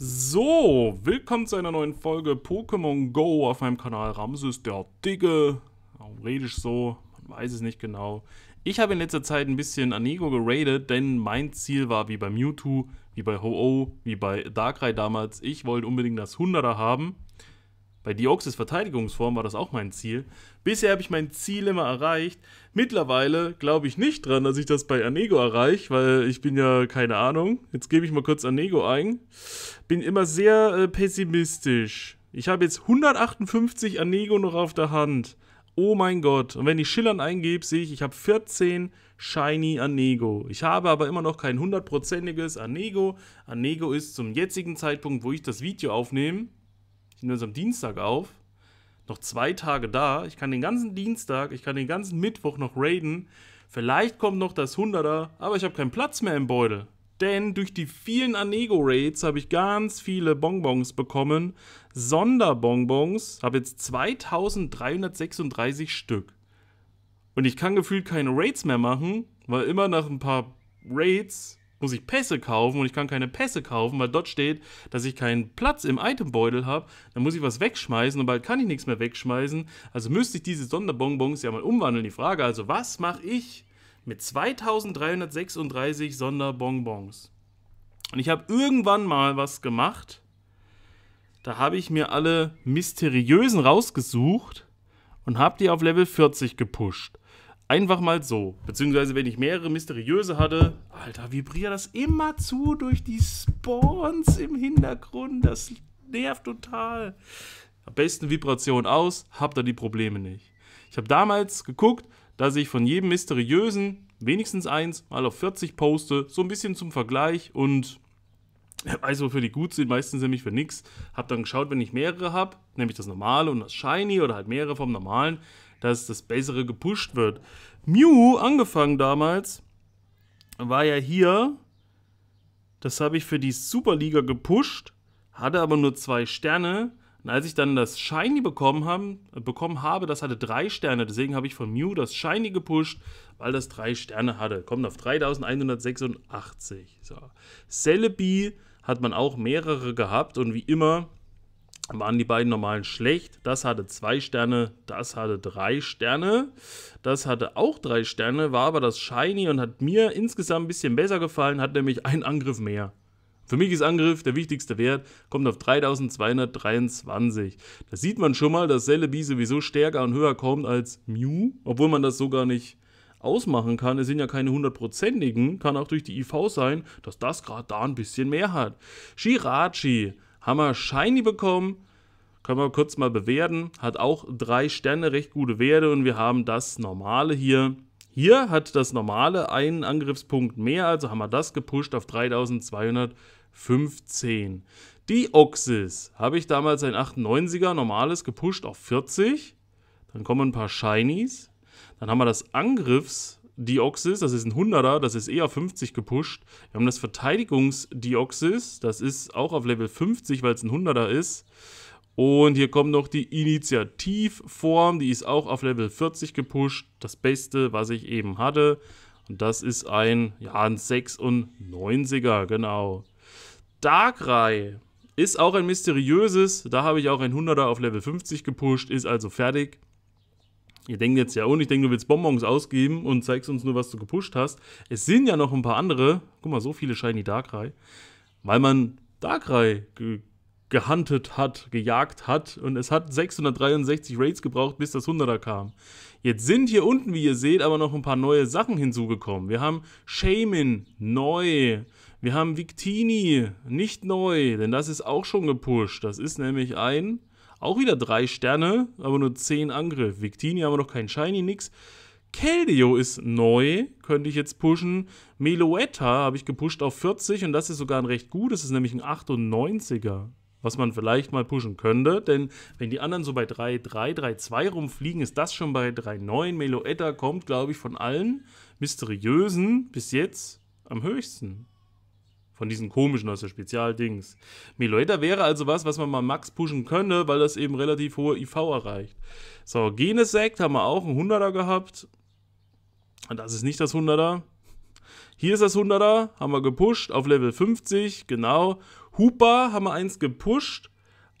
So, willkommen zu einer neuen Folge Pokémon Go auf meinem Kanal Ramses der Dicke. Redisch so, man weiß es nicht genau. Ich habe in letzter Zeit ein bisschen Anigo geradet, denn mein Ziel war wie bei Mewtwo, wie bei Ho-Oh, wie bei Darkrai damals, ich wollte unbedingt das 100er haben. Bei Dioxys Verteidigungsform war das auch mein Ziel. Bisher habe ich mein Ziel immer erreicht. Mittlerweile glaube ich nicht dran, dass ich das bei Anego erreiche, weil ich bin ja keine Ahnung. Jetzt gebe ich mal kurz Anego ein. Bin immer sehr äh, pessimistisch. Ich habe jetzt 158 Anego noch auf der Hand. Oh mein Gott. Und wenn ich Schillern eingebe, sehe ich, ich habe 14 Shiny Anego. Ich habe aber immer noch kein hundertprozentiges Anego. Anego ist zum jetzigen Zeitpunkt, wo ich das Video aufnehme, ich nehme das am Dienstag auf. Noch zwei Tage da. Ich kann den ganzen Dienstag, ich kann den ganzen Mittwoch noch raiden. Vielleicht kommt noch das 100er, aber ich habe keinen Platz mehr im Beutel. Denn durch die vielen Anego-Raids habe ich ganz viele Bonbons bekommen. Sonderbonbons. Habe jetzt 2336 Stück. Und ich kann gefühlt keine Raids mehr machen, weil immer nach ein paar Raids muss ich Pässe kaufen und ich kann keine Pässe kaufen, weil dort steht, dass ich keinen Platz im Itembeutel habe. Dann muss ich was wegschmeißen und bald kann ich nichts mehr wegschmeißen. Also müsste ich diese Sonderbonbons ja mal umwandeln. Die Frage also, was mache ich mit 2336 Sonderbonbons? Und ich habe irgendwann mal was gemacht. Da habe ich mir alle mysteriösen rausgesucht und habe die auf Level 40 gepusht. Einfach mal so. Beziehungsweise, wenn ich mehrere mysteriöse hatte. Alter, vibriert das immer zu durch die Spawns im Hintergrund. Das nervt total. Am besten Vibration aus, habt ihr die Probleme nicht. Ich habe damals geguckt, dass ich von jedem mysteriösen wenigstens eins mal auf 40 poste. So ein bisschen zum Vergleich und weiß, also wofür die gut sind. Meistens nämlich für nichts. Hab dann geschaut, wenn ich mehrere habe, nämlich das normale und das shiny oder halt mehrere vom normalen, dass das bessere gepusht wird. Mew, angefangen damals, war ja hier. Das habe ich für die Superliga gepusht, hatte aber nur zwei Sterne. Und als ich dann das Shiny bekommen, haben, bekommen habe, das hatte drei Sterne. Deswegen habe ich von Mew das Shiny gepusht, weil das drei Sterne hatte. Kommt auf 3186. So. Celebi hat man auch mehrere gehabt und wie immer waren die beiden normalen schlecht. Das hatte zwei Sterne, das hatte drei Sterne. Das hatte auch drei Sterne, war aber das Shiny und hat mir insgesamt ein bisschen besser gefallen, hat nämlich einen Angriff mehr. Für mich ist Angriff der wichtigste Wert, kommt auf 3223. Da sieht man schon mal, dass Celebi sowieso stärker und höher kommt als Mew, obwohl man das so gar nicht ausmachen kann, es sind ja keine hundertprozentigen, kann auch durch die IV sein, dass das gerade da ein bisschen mehr hat. Shirachi haben wir Shiny bekommen, können wir kurz mal bewerten, hat auch drei Sterne, recht gute Werte und wir haben das normale hier. Hier hat das normale einen Angriffspunkt mehr, also haben wir das gepusht auf 3215. Die Oxys habe ich damals ein 98er normales gepusht auf 40. Dann kommen ein paar Shinies. Dann haben wir das Angriffs-Deoxys, das ist ein 100er, das ist eher 50 gepusht. Wir haben das Verteidigungs-Deoxys, das ist auch auf Level 50, weil es ein 100er ist. Und hier kommt noch die Initiativform, die ist auch auf Level 40 gepusht. Das Beste, was ich eben hatte. Und das ist ein, ja, ein 96er, genau. Darkrai ist auch ein mysteriöses. Da habe ich auch ein 100er auf Level 50 gepusht, ist also fertig ihr denkt jetzt ja, auch nicht, denke, du willst Bonbons ausgeben und zeigst uns nur, was du gepusht hast. Es sind ja noch ein paar andere. Guck mal, so viele Shiny Darkrai. Weil man Darkrai ge gehuntet hat, gejagt hat und es hat 663 Raids gebraucht, bis das 100er kam. Jetzt sind hier unten, wie ihr seht, aber noch ein paar neue Sachen hinzugekommen. Wir haben Shaman, neu. Wir haben Victini, nicht neu, denn das ist auch schon gepusht. Das ist nämlich ein auch wieder drei Sterne, aber nur zehn Angriff. Victini haben wir noch kein Shiny, nix. Keldeo ist neu, könnte ich jetzt pushen. Meloetta habe ich gepusht auf 40 und das ist sogar ein recht gutes, ist nämlich ein 98er. Was man vielleicht mal pushen könnte, denn wenn die anderen so bei 3,3, 3,2 rumfliegen, ist das schon bei 3,9. Meloetta kommt, glaube ich, von allen Mysteriösen bis jetzt am höchsten. Von diesen komischen aus also der Spezialdings. Meloeta wäre also was, was man mal Max pushen könnte, weil das eben relativ hohe IV erreicht. So, Genesect haben wir auch einen 100er gehabt. Das ist nicht das 100er. Hier ist das 100er, haben wir gepusht auf Level 50, genau. Hooper haben wir eins gepusht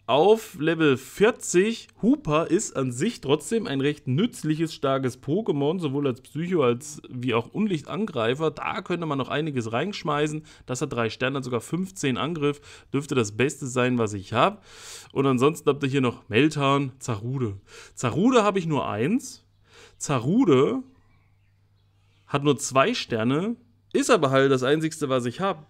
auf Level 40. Hooper ist an sich trotzdem ein recht nützliches, starkes Pokémon, sowohl als Psycho als wie auch Unlichtangreifer. Da könnte man noch einiges reinschmeißen. Das hat drei Sterne, hat sogar 15 Angriff. Dürfte das Beste sein, was ich habe. Und ansonsten habt ihr hier noch Meltan, Zarude. Zarude habe ich nur eins. Zarude hat nur zwei Sterne, ist aber halt das einzigste, was ich habe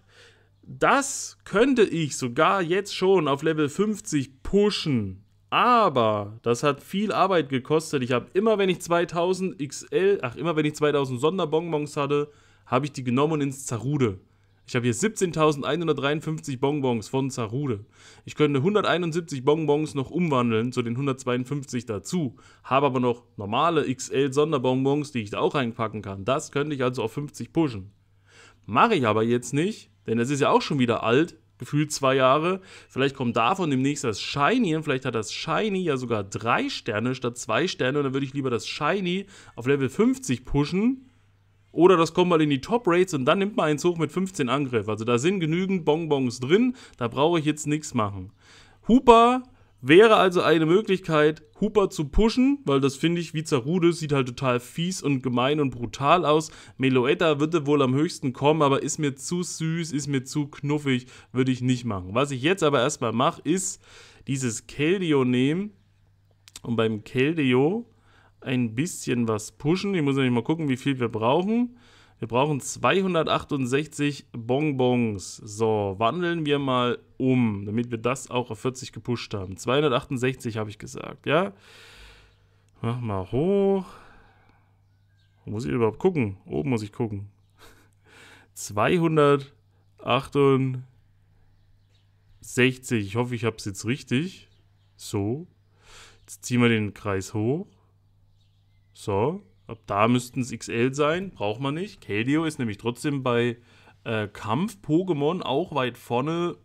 das könnte ich sogar jetzt schon auf Level 50 pushen. Aber das hat viel Arbeit gekostet. Ich habe immer, wenn ich 2000 XL, ach, immer wenn ich 2000 Sonderbonbons hatte, habe ich die genommen und ins Zarude. Ich habe hier 17.153 Bonbons von Zarude. Ich könnte 171 Bonbons noch umwandeln zu den 152 dazu, habe aber noch normale XL-Sonderbonbons, die ich da auch reinpacken kann. Das könnte ich also auf 50 pushen. Mache ich aber jetzt nicht, denn das ist ja auch schon wieder alt, gefühlt zwei Jahre. Vielleicht kommt davon demnächst das Shiny und vielleicht hat das Shiny ja sogar drei Sterne statt zwei Sterne und dann würde ich lieber das Shiny auf Level 50 pushen. Oder das kommt mal in die Top Rates und dann nimmt man eins hoch mit 15 Angriff. Also da sind genügend Bonbons drin, da brauche ich jetzt nichts machen. Hooper Wäre also eine Möglichkeit, Hooper zu pushen, weil das finde ich, wie Zarude sieht halt total fies und gemein und brutal aus. Meloetta würde wohl am höchsten kommen, aber ist mir zu süß, ist mir zu knuffig, würde ich nicht machen. Was ich jetzt aber erstmal mache, ist dieses Keldeo nehmen und beim Keldeo ein bisschen was pushen. Ich muss nämlich mal gucken, wie viel wir brauchen. Wir brauchen 268 Bonbons. So, wandeln wir mal um, damit wir das auch auf 40 gepusht haben. 268 habe ich gesagt, ja? Mach mal hoch. muss ich überhaupt gucken? Oben muss ich gucken. 268. Ich hoffe, ich habe es jetzt richtig. So. Jetzt ziehen wir den Kreis hoch. So. Ab da müssten es XL sein, braucht man nicht. Keldeo ist nämlich trotzdem bei äh, Kampf-Pokémon auch weit vorne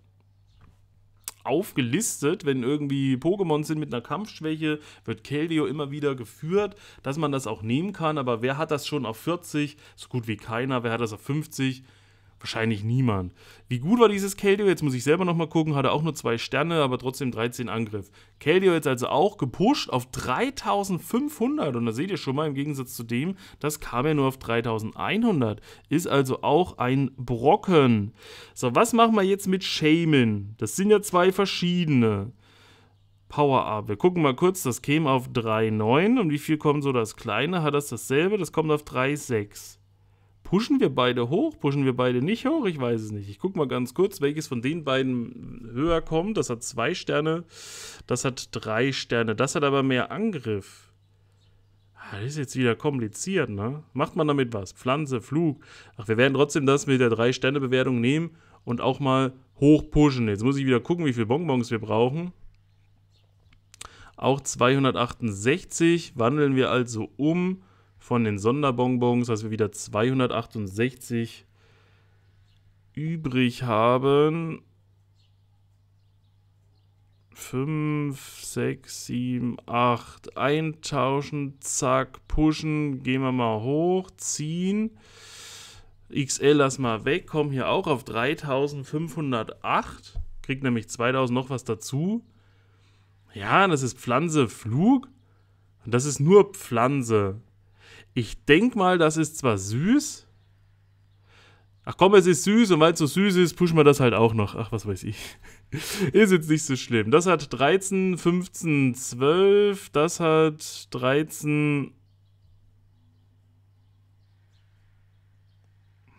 aufgelistet, wenn irgendwie Pokémon sind mit einer Kampfschwäche, wird Keldeo immer wieder geführt, dass man das auch nehmen kann, aber wer hat das schon auf 40? So gut wie keiner, wer hat das auf 50? Wahrscheinlich niemand. Wie gut war dieses Keldeo? Jetzt muss ich selber nochmal gucken. Hatte auch nur zwei Sterne, aber trotzdem 13 Angriff. Keldeo jetzt also auch gepusht auf 3500. Und da seht ihr schon mal im Gegensatz zu dem, das kam ja nur auf 3100. Ist also auch ein Brocken. So, was machen wir jetzt mit Shaman? Das sind ja zwei verschiedene. Power-Up. Wir gucken mal kurz, das käme auf 3,9. Und wie viel kommt so das Kleine? Hat das dasselbe? Das kommt auf 3,6. Pushen wir beide hoch? Pushen wir beide nicht hoch? Ich weiß es nicht. Ich gucke mal ganz kurz, welches von den beiden höher kommt. Das hat zwei Sterne. Das hat drei Sterne. Das hat aber mehr Angriff. Ah, das ist jetzt wieder kompliziert, ne? Macht man damit was? Pflanze, Flug. Ach, wir werden trotzdem das mit der Drei-Sterne-Bewertung nehmen und auch mal hoch pushen. Jetzt muss ich wieder gucken, wie viele Bonbons wir brauchen. Auch 268 wandeln wir also um von den Sonderbonbons, dass wir wieder 268 übrig haben. 5, 6, 7, 8. Eintauschen, zack, pushen. Gehen wir mal hoch, ziehen. XL lass mal weg, kommen hier auch auf 3508. Kriegt nämlich 2000 noch was dazu. Ja, das ist Pflanze Flug. Und das ist nur Pflanze. Ich denke mal, das ist zwar süß. Ach komm, es ist süß und weil es so süß ist, pushen wir das halt auch noch. Ach, was weiß ich. ist jetzt nicht so schlimm. Das hat 13, 15, 12. Das hat 13.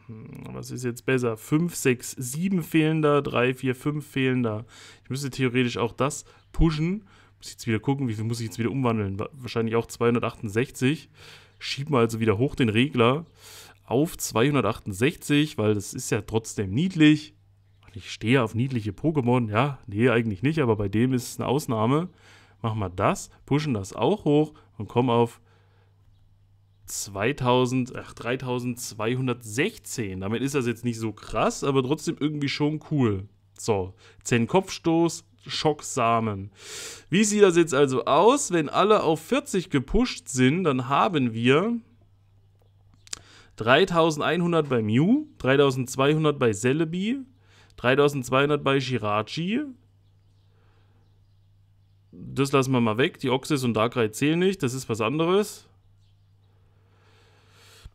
Hm, was ist jetzt besser? 5, 6, 7 fehlen da. 3, 4, 5 fehlen da. Ich müsste theoretisch auch das pushen. Muss ich jetzt wieder gucken, wie viel muss ich jetzt wieder umwandeln? Wahrscheinlich auch 268 schieben wir also wieder hoch den Regler auf 268, weil das ist ja trotzdem niedlich. Ich stehe auf niedliche Pokémon, ja, nee, eigentlich nicht, aber bei dem ist es eine Ausnahme. Machen wir das, pushen das auch hoch und kommen auf 2000, ach, 3216. Damit ist das jetzt nicht so krass, aber trotzdem irgendwie schon cool. So, 10 Kopfstoß, Schocksamen. Wie sieht das jetzt also aus? Wenn alle auf 40 gepusht sind, dann haben wir 3100 bei Mew, 3200 bei Celebi, 3200 bei Shirachi. Das lassen wir mal weg. Die Oxys und Darkrai zählen nicht, das ist was anderes.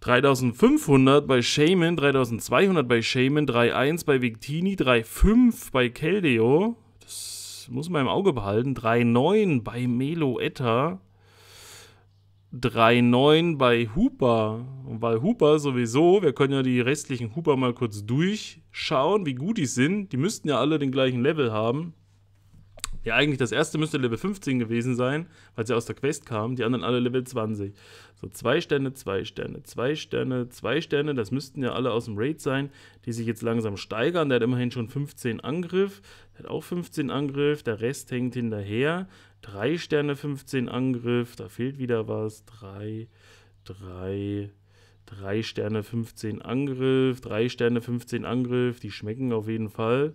3500 bei Shaman, 3200 bei Shaman, 3.1 bei Victini, 3.5 bei Keldeo, muss man im Auge behalten. 3,9 bei Melo Etta. 3,9 bei Hooper. Und weil Hooper sowieso, wir können ja die restlichen Hooper mal kurz durchschauen, wie gut die sind. Die müssten ja alle den gleichen Level haben. Ja, eigentlich das erste müsste Level 15 gewesen sein, weil sie aus der Quest kamen. Die anderen alle Level 20. So, zwei Sterne, zwei Sterne, zwei Sterne, zwei Sterne. Das müssten ja alle aus dem Raid sein, die sich jetzt langsam steigern. Der hat immerhin schon 15 Angriff. Der hat auch 15 Angriff. Der Rest hängt hinterher. Drei Sterne, 15 Angriff. Da fehlt wieder was. Drei, drei, 3 Sterne 15 Angriff, 3 Sterne 15 Angriff, die schmecken auf jeden Fall.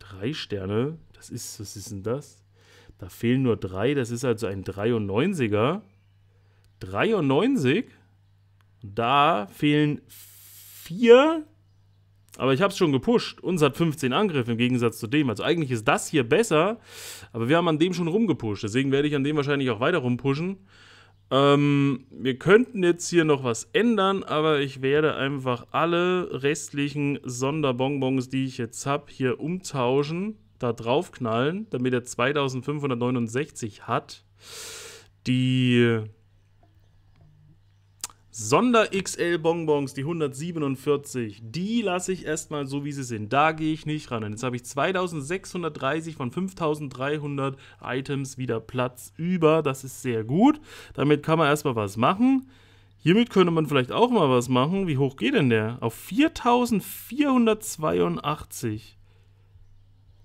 3 Sterne, das ist, was ist denn das? Da fehlen nur drei, das ist also ein 93er. 93? Da fehlen vier. Aber ich habe es schon gepusht. Uns hat 15 Angriff im Gegensatz zu dem. Also eigentlich ist das hier besser. Aber wir haben an dem schon rumgepusht. Deswegen werde ich an dem wahrscheinlich auch weiter rumpushen. Ähm, wir könnten jetzt hier noch was ändern, aber ich werde einfach alle restlichen Sonderbonbons, die ich jetzt habe, hier umtauschen da drauf knallen, damit er 2569 hat. Die Sonder XL Bonbons, die 147, die lasse ich erstmal so, wie sie sind. Da gehe ich nicht ran. Und jetzt habe ich 2630 von 5300 Items wieder Platz über. Das ist sehr gut. Damit kann man erstmal was machen. Hiermit könnte man vielleicht auch mal was machen. Wie hoch geht denn der? Auf 4482.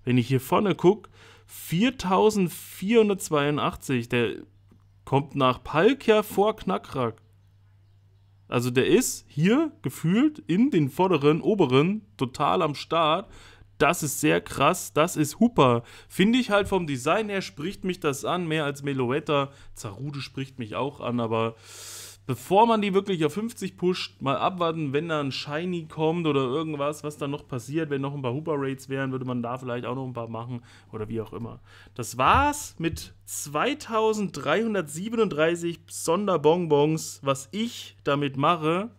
Wenn ich hier vorne gucke, 4482, der kommt nach Palkia vor Knackrack. Also der ist hier gefühlt in den vorderen, oberen, total am Start. Das ist sehr krass, das ist Hooper. Finde ich halt vom Design her spricht mich das an, mehr als Meloetta. Zarude spricht mich auch an, aber bevor man die wirklich auf 50 pusht, mal abwarten, wenn da ein Shiny kommt oder irgendwas, was dann noch passiert. Wenn noch ein paar Hooper Raids wären, würde man da vielleicht auch noch ein paar machen oder wie auch immer. Das war's mit 2337 Sonderbonbons, was ich damit mache.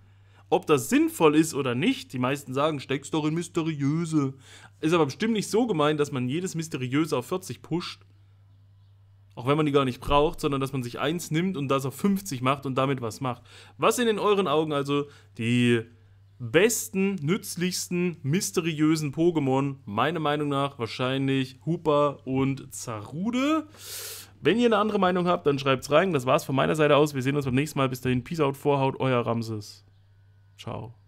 Ob das sinnvoll ist oder nicht, die meisten sagen, steckst doch in Mysteriöse. Ist aber bestimmt nicht so gemeint, dass man jedes Mysteriöse auf 40 pusht. Auch wenn man die gar nicht braucht, sondern dass man sich eins nimmt und das auf 50 macht und damit was macht. Was sind in euren Augen also die besten, nützlichsten, mysteriösen Pokémon? Meiner Meinung nach wahrscheinlich Hooper und Zarude. Wenn ihr eine andere Meinung habt, dann schreibt's rein. Das war's von meiner Seite aus. Wir sehen uns beim nächsten Mal. Bis dahin, Peace out, Vorhaut, euer Ramses. Ciao.